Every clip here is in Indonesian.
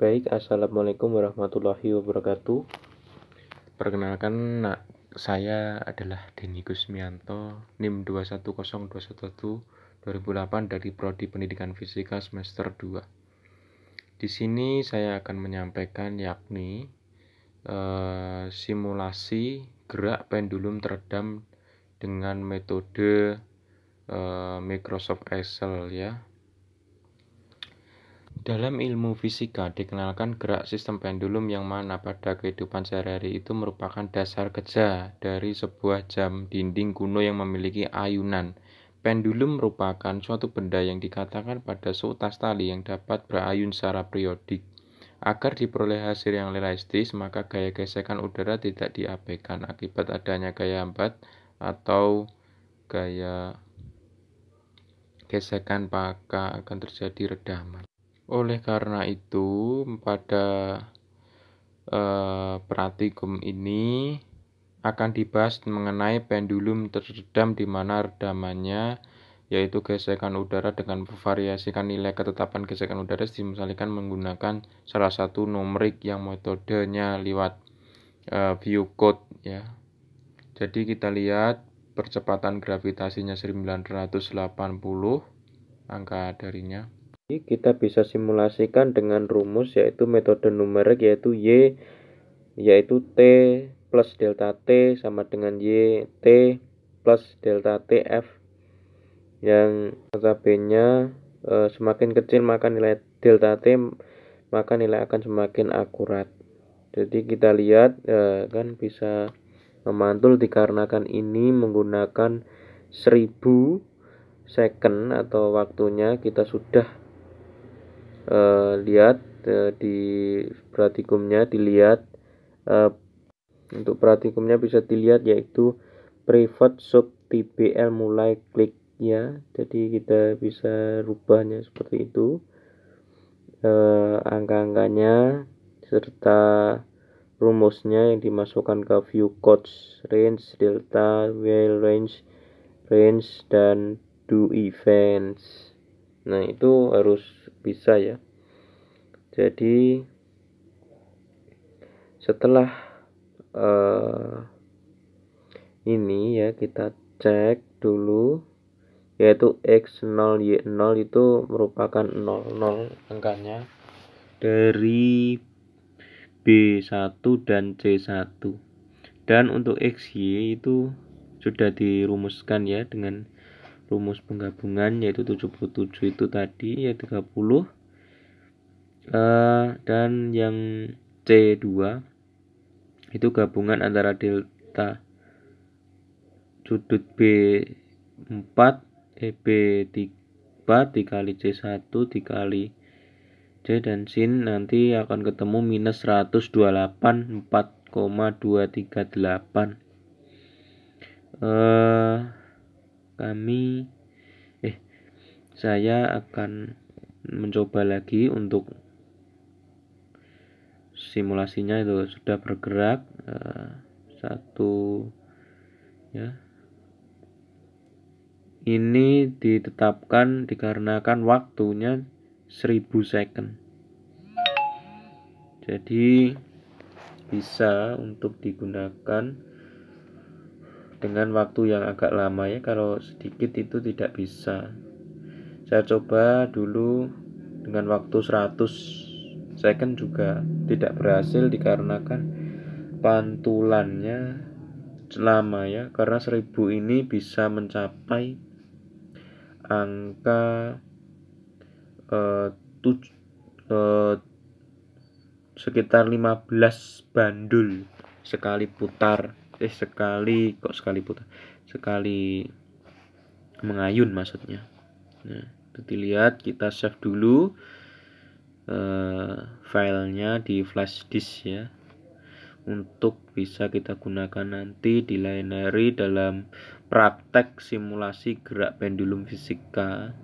Baik, Assalamualaikum warahmatullahi wabarakatuh Perkenalkan, nah, saya adalah Deni Gusmianto NIM 2102112 2008 dari Prodi Pendidikan Fisika semester 2 Di sini saya akan menyampaikan yakni e, simulasi gerak pendulum teredam dengan metode eh, Microsoft Excel ya dalam ilmu fisika dikenalkan gerak sistem pendulum yang mana pada kehidupan sehari-hari itu merupakan dasar kerja dari sebuah jam dinding kuno yang memiliki ayunan. Pendulum merupakan suatu benda yang dikatakan pada seutas tali yang dapat berayun secara periodik. Agar diperoleh hasil yang realistis, maka gaya gesekan udara tidak diabaikan akibat adanya gaya hambat atau gaya gesekan maka akan terjadi redaman. Oleh karena itu, pada uh, eh, pratikum ini akan dibahas mengenai pendulum terdam di mana redamannya yaitu gesekan udara dengan memvariasikan nilai ketetapan gesekan udara dimisalkan menggunakan salah satu numerik yang metodenya lewat uh, eh, view code ya. Jadi kita lihat percepatan gravitasinya 980 angka darinya kita bisa simulasikan dengan rumus yaitu metode numerik yaitu Y yaitu T plus delta T sama dengan Y T plus delta t f yang notabene e, semakin kecil maka nilai delta T maka nilai akan semakin akurat jadi kita lihat e, kan bisa memantul dikarenakan ini menggunakan 1000 second atau waktunya kita sudah e, lihat e, di pratikumnya dilihat e, untuk pratikumnya bisa dilihat yaitu private sub tbl mulai klik ya jadi kita bisa rubahnya seperti itu e, angka-angkanya serta rumusnya yang dimasukkan ke view codes range delta wheel range range dan do events nah itu harus bisa ya jadi setelah uh, ini ya kita cek dulu yaitu X0 Y0 itu merupakan 0, 0 angkanya dari B1 dan C1 dan untuk XY itu sudah dirumuskan ya dengan rumus penggabungan yaitu 77 itu tadi ya 30 uh, eh, dan yang C2 itu gabungan antara delta sudut B4 eb 3 dikali C1 dikali C dan sin nanti akan ketemu minus 128 4,238 eh, uh, kami eh saya akan mencoba lagi untuk simulasinya itu sudah bergerak eh, satu ya ini ditetapkan dikarenakan waktunya 1000 second jadi bisa untuk digunakan dengan waktu yang agak lama ya kalau sedikit itu tidak bisa saya coba dulu dengan waktu 100 second juga tidak berhasil dikarenakan pantulannya lama ya karena 1000 ini bisa mencapai angka eh, tuj, uh, sekitar 15 bandul sekali putar eh sekali kok sekali putar sekali mengayun maksudnya nah itu lihat kita save dulu eh, filenya di flash disk ya untuk bisa kita gunakan nanti di lain hari dalam praktek simulasi gerak pendulum fisika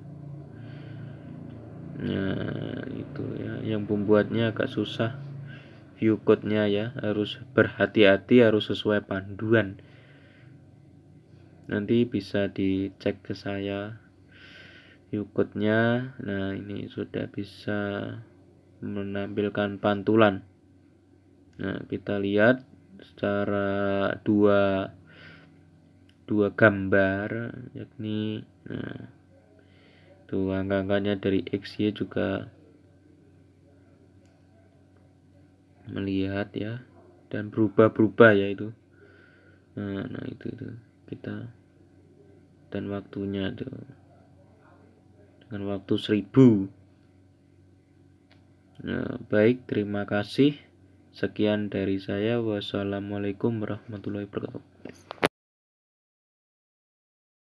nah itu ya yang membuatnya agak susah view code-nya ya harus berhati-hati harus sesuai panduan nanti bisa dicek ke saya view code-nya nah ini sudah bisa menampilkan pantulan nah kita lihat secara dua dua gambar yakni nah tuh angka-angkanya dari XY juga melihat ya dan berubah-berubah ya itu nah, nah itu itu kita dan waktunya tuh dengan waktu seribu nah, baik terima kasih sekian dari saya wassalamualaikum warahmatullahi wabarakatuh